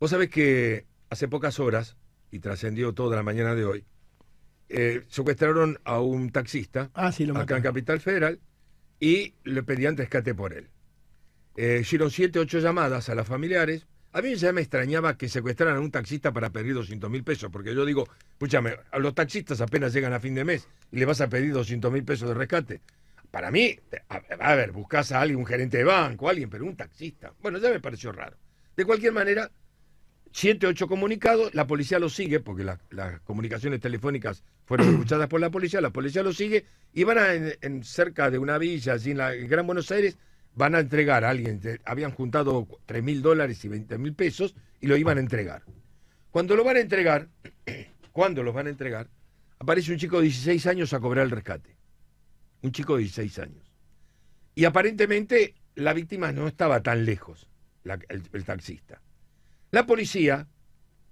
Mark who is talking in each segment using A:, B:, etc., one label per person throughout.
A: Vos sabés que hace pocas horas, y trascendió toda la mañana de hoy, eh, secuestraron a un taxista ah, lo acá en Capital Federal y le pedían rescate por él. hicieron eh, siete, ocho llamadas a las familiares. A mí ya me extrañaba que secuestraran a un taxista para pedir 200 mil pesos, porque yo digo, escúchame, a los taxistas apenas llegan a fin de mes y le vas a pedir 200 mil pesos de rescate. Para mí, a, ver, buscas a alguien, un gerente de banco, alguien, pero un taxista. Bueno, ya me pareció raro. De cualquier manera, siete, ocho comunicados, la policía lo sigue, porque las comunicaciones telefónicas fueron escuchadas por la policía, la policía lo sigue, y van a, en, cerca de una villa, así en, la, Gran Buenos Aires, van a entregar a alguien, habían juntado tres mil dólares y veinte mil pesos, y lo iban a entregar. Cuando lo van a entregar, cuando los van a entregar, aparece un chico de 16 años a cobrar el rescate. Un chico de 16 años. Y aparentemente la víctima no estaba tan lejos, el taxista. La policía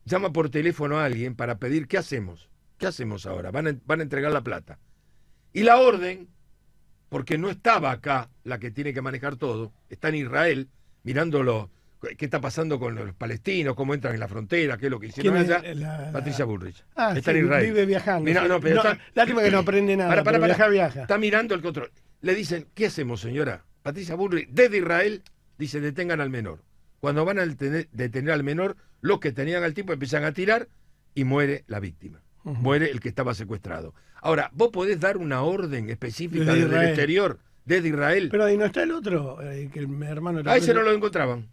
A: llama por teléfono a alguien para pedir, ¿qué hacemos? ¿Qué hacemos ahora? Van a, entregar la plata. Y la orden, porque no estaba acá la que tiene que manejar todo, está en Israel, mirándolo qué está pasando con los palestinos, cómo entran en la frontera, qué es lo que hicieron allá. Patricia Bullrich. Ah, está en Israel. Vive
B: viajando. Lástima que no aprende nada. Para, para, viaja, viaja. Está
A: mirando el control. Le dicen, ¿qué hacemos, señora? Patricia Bullrich, desde Israel, dice, detengan al menor. Cuando van a detener, al menor, los que tenían al tipo empiezan a tirar y muere la víctima. Muere el que estaba secuestrado. Ahora, vos podés dar una orden específica desde, el exterior, desde Israel.
B: Pero ahí no está el otro, eh, que mi hermano... Ahí se no lo encontraban.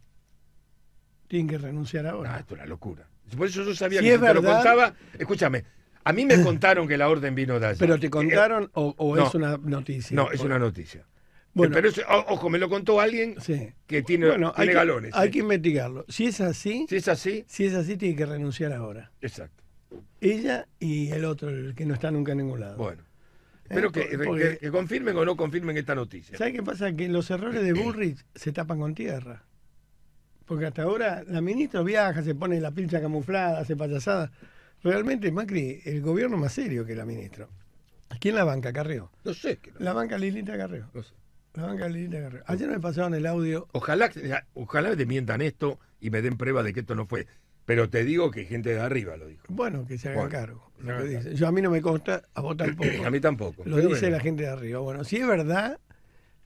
B: Tienen que renunciar ahora. Ah, esto
A: es una locura. Por eso yo sabía que es te lo contaba... Escúchame, a mí me contaron que la orden vino de allá. ¿Pero te eh, contaron o, es una noticia? No, es una
B: noticia. Bueno,
A: pero ojo, me lo contó alguien que tiene, hay galones. Que, hay que
B: investigarlo. Si es así, si es así, si es así, tiene que renunciar ahora. Exacto. Ella y el otro, el que no está nunca en ningún lado. Bueno. Espero que, confirmen
A: o no confirmen esta noticia. ¿Sabes qué
B: pasa? Que los errores de Bullrich se tapan con tierra. Porque hasta ahora la ministra viaja, se pone la pincha camuflada, hace payasada. Realmente Macri, el gobierno más serio que la ministra. ¿Quién la banca, Carreo? No sé. La banca Lilita Carreo. sé. Ayer no Ayer me pasaron el audio. Ojalá, ojalá te mientan esto y me den prueba de
A: que esto no fue. Pero te digo que gente de arriba lo dijo.
B: Bueno, que se haga cargo. Yo a mí no me consta, a vos tampoco.
A: a mí tampoco. Lo dice la
B: gente de arriba. Bueno, si es verdad,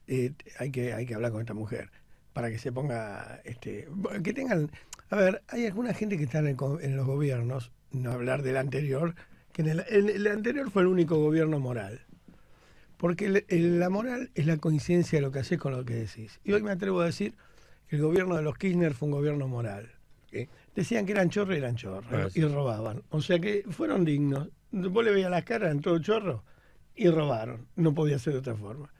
B: eh, hay, que, hay que hablar con esta mujer para que se ponga, este, que tengan, a ver, hay alguna gente que está en, los gobiernos, no hablar del anterior, que el anterior fue el único gobierno moral. Porque la moral es la coincidencia de lo que haces con lo que decís. Y hoy me atrevo a decir que el gobierno de los Kirchner fue un gobierno moral. ¿eh? Decían que eran chorros y eran chorros. Ah, y robaban. O sea que fueron dignos. Vos le veías las caras, en todo chorro. Y robaron. No podía ser de otra forma.